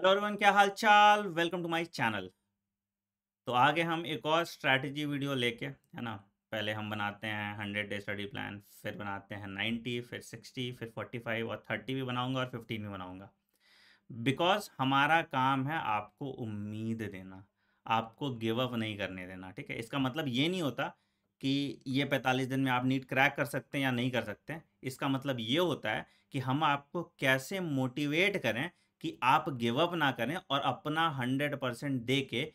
hello everyone क्या हाल चाल welcome to my channel तो आगे हम एक और स्ट्रैटेजी वीडियो लेके है ना पहले हम बनाते हैं हंड्रेड डे स्टडी प्लान फिर बनाते हैं नाइन्टी फिर सिक्सटी फिर फोर्टी फाइव और थर्टी भी बनाऊंगा और फिफ्टीन भी बनाऊंगा बिकॉज हमारा काम है आपको उम्मीद देना आपको गिव अप नहीं करने देना ठीक है इसका मतलब ये नहीं होता कि ये पैंतालीस दिन में आप नीट क्रैक कर सकते हैं या नहीं कर सकते इसका मतलब ये होता है कि हम आपको कैसे मोटिवेट करें कि आप गिव अप ना करें और अपना हंड्रेड परसेंट दे के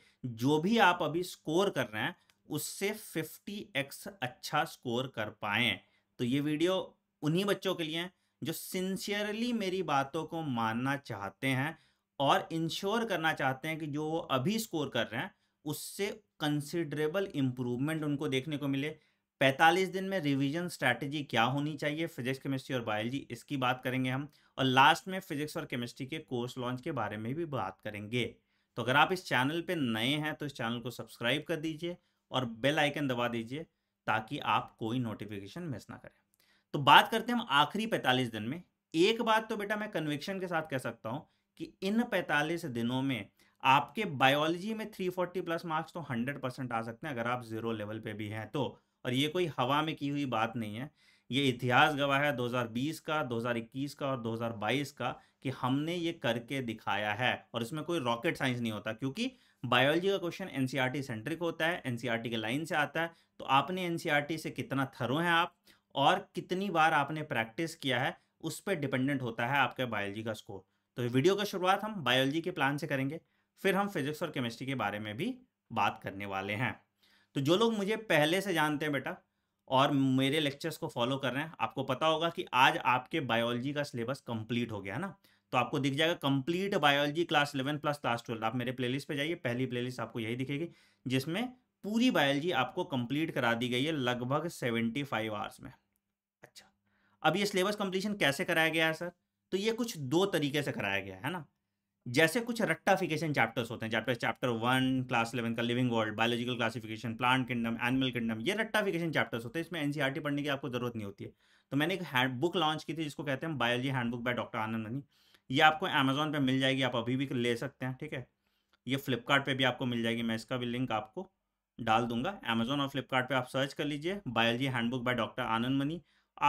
जो भी आप अभी स्कोर कर रहे हैं उससे फिफ्टी एक्स अच्छा स्कोर कर पाएँ तो ये वीडियो उन्हीं बच्चों के लिए है जो सिंसियरली मेरी बातों को मानना चाहते हैं और इंश्योर करना चाहते हैं कि जो वो अभी स्कोर कर रहे हैं उससे कंसिडरेबल इम्प्रूवमेंट उनको देखने को मिले 45 दिन में रिवीजन स्ट्रैटेजी क्या होनी चाहिए फिजिक्स केमिस्ट्री और बायोलॉजी इसकी बात करेंगे हम और लास्ट में फिजिक्स और केमिस्ट्री के कोर्स लॉन्च के बारे में भी बात करेंगे तो अगर आप इस चैनल पे नए हैं तो इस चैनल को सब्सक्राइब कर दीजिए और बेल आइकन दबा दीजिए ताकि आप कोई नोटिफिकेशन मिस ना करें तो बात करते हैं हम आखिरी पैंतालीस दिन में एक बात तो बेटा मैं कन्विक्शन के साथ कह सकता हूँ कि इन पैंतालीस दिनों में आपके बायोलॉजी में 340 प्लस मार्क्स तो 100 परसेंट आ सकते हैं अगर आप जीरो लेवल पे भी हैं तो और ये कोई हवा में की हुई बात नहीं है ये इतिहास गवाह है 2020 का 2021 का और 2022 का कि हमने ये करके दिखाया है और इसमें कोई रॉकेट साइंस नहीं होता क्योंकि बायोलॉजी का क्वेश्चन एन सेंट्रिक होता है एन e के लाइन से आता है तो आपने एन e से कितना थरों हैं आप और कितनी बार आपने प्रैक्टिस किया है उस पर डिपेंडेंट होता है आपका बायोलॉजी का स्कोर तो वीडियो का शुरुआत हम बायोलॉजी के प्लान से करेंगे फिर हम फिजिक्स और केमिस्ट्री के बारे में भी बात करने वाले हैं तो जो लोग मुझे पहले से जानते हैं बेटा और मेरे लेक्चर्स को फॉलो कर रहे हैं आपको पता होगा कि आज आपके बायोलॉजी का सिलेबस कंप्लीट हो गया है ना तो आपको दिख जाएगा complete biology class eleven plus class twelve आप मेरे प्लेलिस्ट पे जाइए पहली प्लेलिस्ट आपको यही दिखेगी जिसमें पूरी बायोलॉजी आपको कंप्लीट करा दी गई है लगभग सेवेंटी फाइव आवर्स में अच्छा अब ये सिलेबस कंप्लीशन कैसे कराया गया है सर तो ये कुछ दो तरीके से कराया गया है ना जैसे कुछ रट्टाफिकेशन चैप्टर्स होते हैं chapters chapter one class eleven का living world biological classification plant kingdom animal kingdom ये रट्टाफिकेशन चैप्टर्स होते हैं इसमें एनसीईआरटी e पढ़ने की आपको जरूरत नहीं होती है तो मैंने एक हैंड बुक लॉन्च की थी जिसको कहते हैं biology handbook by doctor Anand Mani ये आपको अमेजोन पर मिल जाएगी आप अभी भी ले सकते हैं ठीक है ये फ्लिपकार्ट भी आपको मिल जाएगी मैं इसका भी लिंक आपको डाल दूंगा अमेजोन और फ्लिपकार्ट आप सर्च कर लीजिए biology handbook by doctor Anand Mani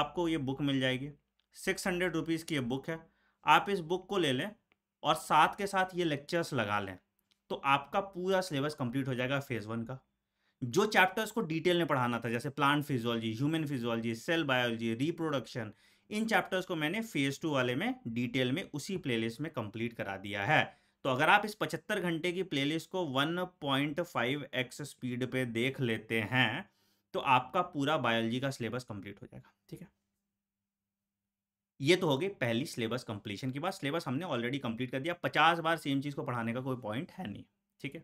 आपको ये बुक मिल जाएगी सिक्स हंड्रेड रुपीज़ की ये बुक है आप इस बुक को ले लें और साथ के साथ ये लेक्चर्स लगा लें तो आपका पूरा सिलेबस कंप्लीट हो जाएगा फेज़ वन का जो चैप्टर्स को डिटेल में पढ़ाना था जैसे plant physiology human physiology cell biology reproduction इन चैप्टर्स को मैंने फेज़ टू वाले में डिटेल में उसी प्ले में कंप्लीट करा दिया है तो अगर आप इस पचहत्तर घंटे की प्ले को वन स्पीड पर देख लेते हैं तो आपका पूरा बायोलॉजी का सिलेबस कंप्लीट हो जाएगा ठीक है ये तो हो गई पहली सिलेबस कंप्लीशन की बात सिलेबस हमने ऑलरेडी कंप्लीट कर दिया पचास बार सेम चीज़ को पढ़ाने का कोई पॉइंट है नहीं ठीक है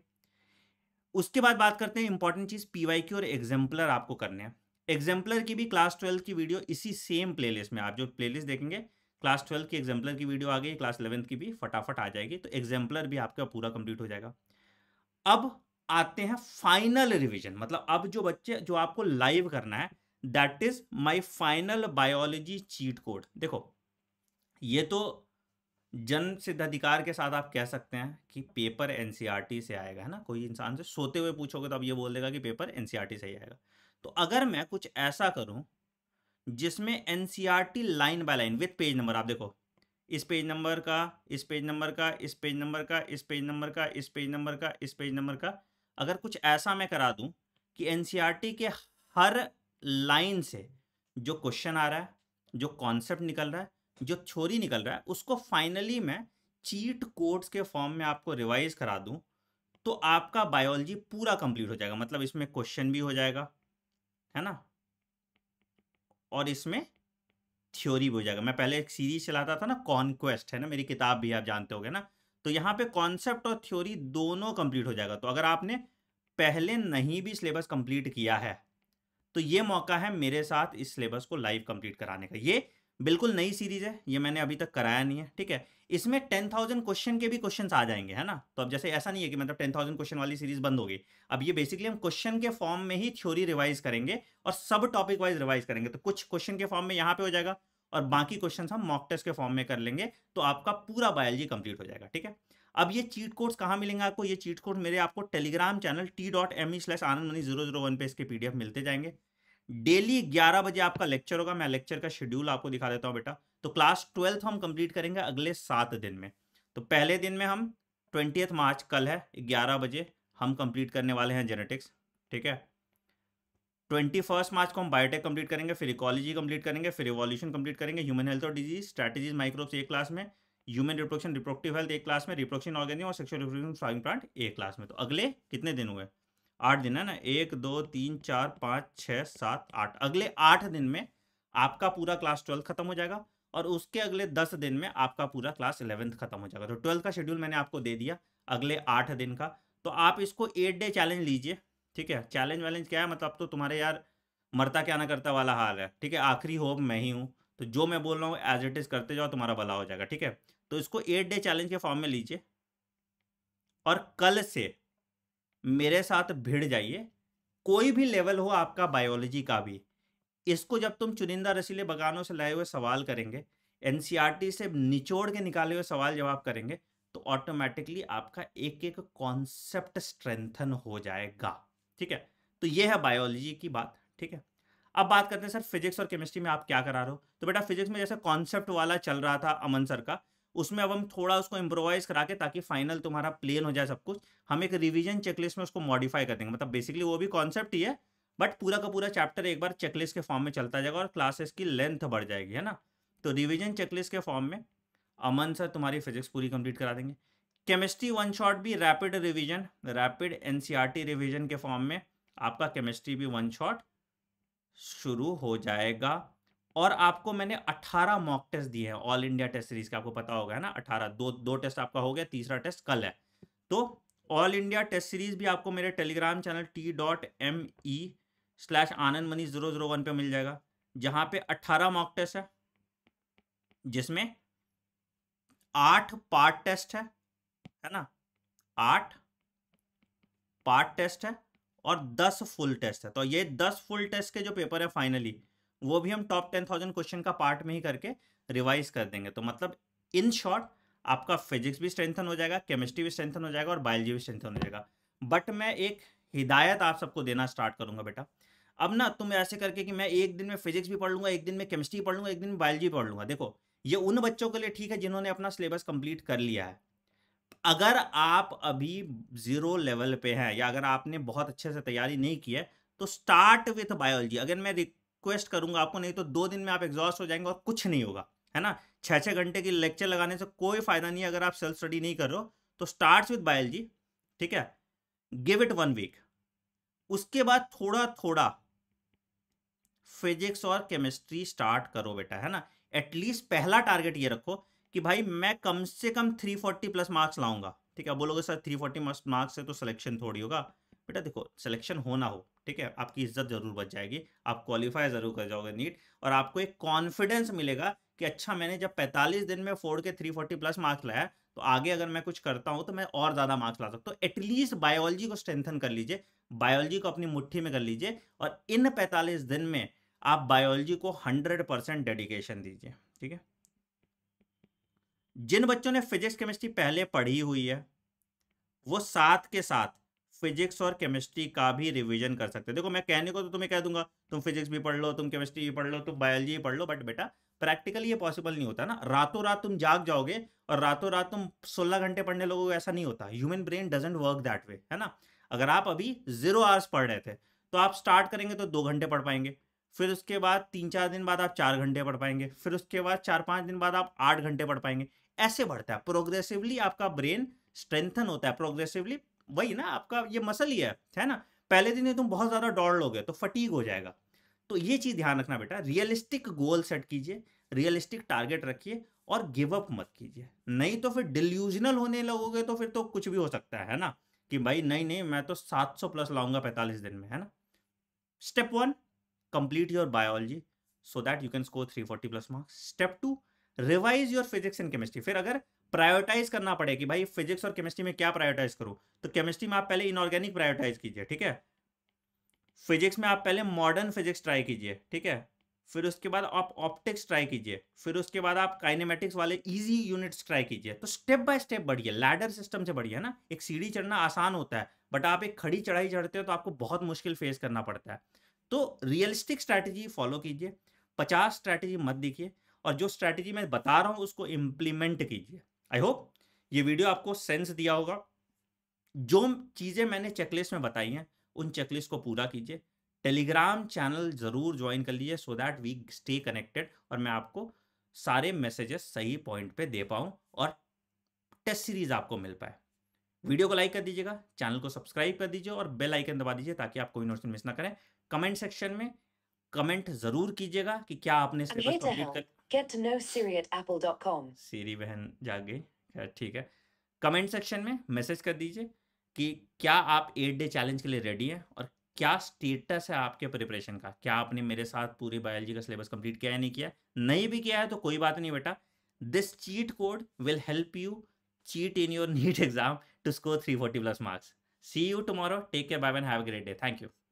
उसके बाद बात करते हैं इंपॉर्टेंट चीज़ पीवाई की और एग्जाम्पलर आपको करने हैं एग्जाम्पलर की भी क्लास ट्वेल्थ की वीडियो इसी सेम प्लेलिस्ट में आप जो प्लेलिस्ट देखेंगे क्लास ट्वेल्थ की एग्जाम्पलर की वीडियो आ गई क्लास इलेवंथ की भी फटाफट आ जाएगी तो एग्जाम्पलर भी आपका पूरा कंप्लीट हो जाएगा अब आते हैं फाइनल रिविजन मतलब अब जो बच्चे जो आपको लाइव करना है that is my final biology cheat code देखो ये तो जन सिद्ध अधिकार के साथ आप कह सकते हैं कि पेपर एनसीईआरटी e से आएगा है ना कोई इंसान से सोते हुए पूछोगे तो आप ये बोल देगा कि पेपर एनसीईआरटी e से ही आएगा तो अगर मैं कुछ ऐसा करूं जिसमें NCERT line by line with page number आप देखो इस पेज नंबर का इस पेज नंबर का इस पेज नंबर का इस पेज नंबर का इस पेज नंबर का इस पेज नंबर का अगर कुछ ऐसा मैं करा दूं कि एनसीईआरटी e के हर लाइन से जो क्वेश्चन आ रहा है जो कॉन्सेप्ट निकल रहा है जो छोरी निकल रहा है उसको फाइनली मैं चीट कोड्स के फॉर्म में आपको रिवाइज करा दूं तो आपका बायोलॉजी पूरा कंप्लीट हो जाएगा मतलब इसमें क्वेश्चन भी हो जाएगा है ना और इसमें थ्योरी भी हो जाएगा मैं पहले एक सीरीज चलाता था ना कॉन्क्वेस्ट है ना मेरी किताब भी आप जानते हो ना तो यहाँ पे कॉन्सेप्ट और थ्योरी दोनों कंप्लीट हो जाएगा तो अगर आपने पहले नहीं भी सिलेबस कंप्लीट किया है तो ये मौका है मेरे साथ इस सिलेबस को लाइव कंप्लीट कराने का ये बिल्कुल नई सीरीज है ये मैंने अभी तक कराया नहीं है ठीक है इसमें टेन थाउजेंड क्वेश्चन के भी क्वेश्चन आ जाएंगे है ना तो अब जैसे ऐसा नहीं है कि मतलब टेन थाउजेंड क्वेश्चन वाली सीरीज बंद होगी अब ये बेसिकली हम क्वेश्चन के फॉर्म में ही थ्योरी रिवाइज करेंगे और सब टॉपिक वाइज रिवाइज करेंगे तो कुछ क्वेश्चन के फॉर्म में यहाँ पे हो जाएगा और बाकी क्वेश्चन हम मॉक टेस्ट के फॉर्म में कर लेंगे तो आपका पूरा बायोलॉजी कंप्लीट हो जाएगा ठीक है अब ये चीट कोड्स कहाँ मिलेंगे आपको ये चीट कोड मेरे आपको Telegram channel T dot M E slash Anand Mani zero zero one पे इसके पीडीएफ मिलते जाएंगे डेली ग्यारह बजे आपका लेक्चर होगा मैं लेक्चर का शेड्यूल आपको दिखा देता हूँ बेटा तो क्लास ट्वेल्थ हम कंप्लीट करेंगे अगले सात दिन में तो पहले दिन में हम ट्वेंटी मार्च कल है ग्यारह बजे हम कंप्लीट करने वाले हैं जेनेटिक्स ठीक है ट्वेंटी फर्स्ट मार्च को हम बायोटेक कंप्लीट करेंगे फिर इकोलॉजी कंप्लीट करेंगे फिर रिवॉल्यूशन कंप्लीट करेंगे ह्यूमन हेल्थ और डिजीज स्ट्रैटेजीज माइक्रोब्स एक क्लास में ह्यूमन रिप्रोडक्शन रिप्रोडक्टिव हेल्थ एक क्लास में रिप्रोडक्शन ऑर्गेनिज्म और सेक्सुअल रिप्रोडक्शन फ्लाइंग प्लांट एक क्लास में तो अगले कितने दिन हुए आठ दिन है ना एक दो तीन चार पाँच छः सात आठ अगले आठ दिन में आपका पूरा क्लास ट्वेल्थ खत्म हो जाएगा और उसके अगले दस दिन में आपका पूरा क्लास इलेवेंथ खत्म हो जाएगा तो ट्वेल्थ का शेड्यूल मैंने आपको दे दिया अगले आठ दिन का तो आप इसको एट डे चैलेंज लीजिए ठीक है चैलेंज वैलेंज क्या है मतलब तो तुम्हारे यार मरता क्या ना करता वाला हाल है ठीक है आखिरी होप मैं ही हूँ तो जो मैं बोल रहा हूँ एज इट इज़ करते जाओ तुम्हारा भला हो जाएगा ठीक है तो इसको एट डे चैलेंज के फॉर्म में लीजिए और कल से मेरे साथ भिड़ जाइए कोई भी लेवल हो आपका बायोलॉजी का भी इसको जब तुम चुनिंदा रसीले बगानों से लाए हुए सवाल करेंगे एन e से निचोड़ के निकाले हुए सवाल जवाब करेंगे तो ऑटोमेटिकली आपका एक एक कॉन्सेप्ट स्ट्रेंथन हो जाएगा ठीक है तो ये है बायोलॉजी की बात ठीक है अब बात करते हैं सर फिजिक्स और केमिस्ट्री में आप क्या करा रहे हो तो बेटा फिजिक्स में जैसा कॉन्सेप्ट वाला चल रहा था अमन सर का उसमें अब हम थोड़ा उसको इम्प्रोवाइज करा के ताकि फाइनल तुम्हारा प्लेन हो जाए सब कुछ हम एक रिविजन चेकलिस्ट में उसको मॉडिफाई कर देंगे मतलब बेसिकली वो भी कॉन्सेप्ट ही है बट पूरा का पूरा चैप्टर एक बार चेकलिस्ट के फॉर्म में चलता जाएगा और क्लासेस की लेंथ बढ़ जाएगी है ना तो रिविजन चेकलिस्ट के फॉर्म में अमन सर तुम्हारी फिजिक्स पूरी कंप्लीट करा देंगे केमिस्ट्री वन शॉट भी rapid revision rapid NCERT revision के फॉर्म में आपका केमिस्ट्री भी वन शॉट शुरू हो जाएगा और आपको मैंने 18 मॉक टेस्ट दिए हैं ऑल इंडिया टेस्ट सीरीज का आपको पता होगा है ना 18 दो दो टेस्ट आपका हो गया तीसरा टेस्ट कल है तो ऑल इंडिया टेस्ट सीरीज भी आपको मेरे Telegram channel T dot M E slash Anand Mani zero zero one पर मिल जाएगा जहां पे 18 मॉक टेस्ट है जिसमें आठ पार्ट टेस्ट है है ना आठ पार्ट टेस्ट है और दस फुल टेस्ट है तो ये दस फुल टेस्ट के जो पेपर है फाइनली वो भी हम टॉप टेन थाउजेंड क्वेश्चन का पार्ट में ही करके रिवाइज कर देंगे तो मतलब इन शॉर्ट आपका फिजिक्स भी स्ट्रेंथन हो जाएगा केमिस्ट्री भी स्ट्रेंथन हो जाएगा और बायोलॉजी भी स्ट्रेंथन हो जाएगा बट मैं एक हिदायत आप सबको देना स्टार्ट करूंगा बेटा अब ना तुम ऐसे करके कि मैं एक दिन में फिजिक्स भी पढ़ लूंगा एक दिन में केमिस्ट्री पढ़ लूंगा एक दिन में बायोलॉजी पढ़ लूंगा देखो ये उन बच्चों के लिए ठीक है जिन्होंने अपना सिलेबस कंप्लीट कर लिया है अगर आप अभी जीरो लेवल पे हैं या अगर आपने बहुत अच्छे से तैयारी नहीं की है तो स्टार्ट विथ बायोलॉजी अगर मैं रिक्वेस्ट करूंगा आपको नहीं तो दो दिन में आप एग्जॉस्ट हो जाएंगे और कुछ नहीं होगा है ना छः छः घंटे की लेक्चर लगाने से कोई फायदा नहीं अगर आप सेल्फ स्टडी नहीं कर रहे हो तो स्टार्ट विथ बायोलॉजी ठीक है गिव इट वन वीक उसके बाद थोड़ा थोड़ा फिजिक्स और केमिस्ट्री स्टार्ट करो बेटा है ना एटलीस्ट पहला टारगेट ये रखो कि भाई मैं कम से कम 340 प्लस मार्क्स लाऊंगा ठीक है बोलोगे सर 340 मार्क्स है तो सिलेक्शन थोड़ी होगा बेटा देखो सिलेक्शन होना हो ठीक है आपकी इज्जत जरूर बच जाएगी आप क्वालिफाई जरूर कर जाओगे नीट और आपको एक कॉन्फिडेंस मिलेगा कि अच्छा मैंने जब 45 दिन में फोड़ के 340 प्लस मार्क्स लाया तो आगे अगर मैं कुछ करता हूं तो मैं और ज़्यादा मार्क्स ला सकता हूँ एटलीस्ट तो बायोलॉजी को स्ट्रेंथन कर लीजिए बायोलॉजी को अपनी मुट्ठी में कर लीजिए और इन 45 दिन में आप बायोलॉजी को 100 परसेंट डेडिकेशन दीजिए ठीक है जिन बच्चों ने फिजिक्स केमिस्ट्री पहले पढ़ी हुई है वो साथ के साथ फिजिक्स और केमिस्ट्री का भी रिवीजन कर सकते हैं देखो मैं कहने को तो तुम्हें कह दूंगा तुम फिजिक्स भी पढ़ लो तुम केमिस्ट्री भी पढ़ लो तुम बायोलॉजी भी पढ़ लो बट बेटा प्रैक्टिकली ये पॉसिबल नहीं होता ना रातों रात तुम जाग जाओगे और रातों रात तुम सोलह घंटे पढ़ने लगोगे ऐसा नहीं होता human brain doesn't work that way है ना अगर आप अभी जीरो आवर्स पढ़ रहे थे तो आप स्टार्ट करेंगे तो दो घंटे पढ़ पाएंगे फिर उसके बाद तीन चार दिन बाद आप चार घंटे पढ़ पाएंगे फिर उसके बाद चार पाँच दिन बाद आप आठ घंटे पढ़ पाएंगे ऐसे बढ़ता है प्रोग्रेसिवली आपका ब्रेन स्ट्रेंथन होता है प्रोग्रेसिवली वही ना आपका ये मसल ही है है ना पहले दिन ही तुम बहुत ज़्यादा दौड़ लोगे तो फटीक हो जाएगा तो ये चीज़ ध्यान रखना बेटा रियलिस्टिक गोल सेट कीजिए रियलिस्टिक टारगेट रखिए और गिव अप मत कीजिए नहीं तो फिर डिल्यूजनल होने लगोगे तो फिर तो कुछ भी हो सकता है ना कि भाई नहीं नहीं मैं तो 700 प्लस लाऊंगा 45 दिन में है ना step one complete your biology so that you can score 340 plus marks step two revise your physics and chemistry फिर अगर प्रायोरिटाइज करना पड़े कि भाई फिजिक्स और केमिस्ट्री में क्या प्रायोरिटाइज करूँ तो केमिस्ट्री में आप पहले इनऑर्गेनिक प्रायोरिटाइज कीजिए ठीक है फिजिक्स में आप पहले मॉडर्न फिजिक्स ट्राई कीजिए ठीक है फिर उसके बाद आप ऑप्टिक्स ट्राई कीजिए फिर उसके बाद आप काइनेमेटिक्स वाले इजी यूनिट्स ट्राई कीजिए तो स्टेप बाय स्टेप बढ़िए लैडर सिस्टम से बढ़िए ना एक सीढ़ी चढ़ना आसान होता है बट आप एक खड़ी चढ़ाई चढ़ते हो तो आपको बहुत मुश्किल फेस करना पड़ता है तो रियलिस्टिक स्ट्रैटेजी फॉलो कीजिए पचास स्ट्रैटेजी मत दिखिए और जो स्ट्रैटेजी मैं बता रहा हूं उसको इम्प्लीमेंट कीजिए आई होप ये वीडियो आपको सेंस दिया होगा जो चीज़ें मैंने चेकलिस्ट में बताई हैं उन चेकलिस्ट को पूरा कीजिए टेलीग्राम चैनल ज़रूर ज्वाइन कर लीजिए so that we stay connected और मैं आपको सारे मैसेजेस सही पॉइंट पे दे पाऊं और टेस्ट सीरीज आपको मिल पाए वीडियो को लाइक कर दीजिएगा चैनल को सब्सक्राइब कर दीजिए और बेल आइकन दबा दीजिए ताकि आप कोई नोटिस मिस ना करें कमेंट सेक्शन में कमेंट जरूर कीजिएगा कि क्या आपने सिलेबस कंप्लीट कर get to know siri at apple.com siri बहन गई खैर ठीक है कमेंट सेक्शन में मैसेज कर दीजिए कि क्या आप एट डे चैलेंज के लिए रेडी हैं और क्या स्टेटस है आपके प्रिपरेशन का क्या आपने मेरे साथ पूरी बायोलॉजी का सिलेबस कंप्लीट किया है नहीं किया नहीं भी किया है तो कोई बात नहीं बेटा this cheat code will help you cheat in your NEET exam to score three forty plus marks see you tomorrow take care bye and have a great day thank you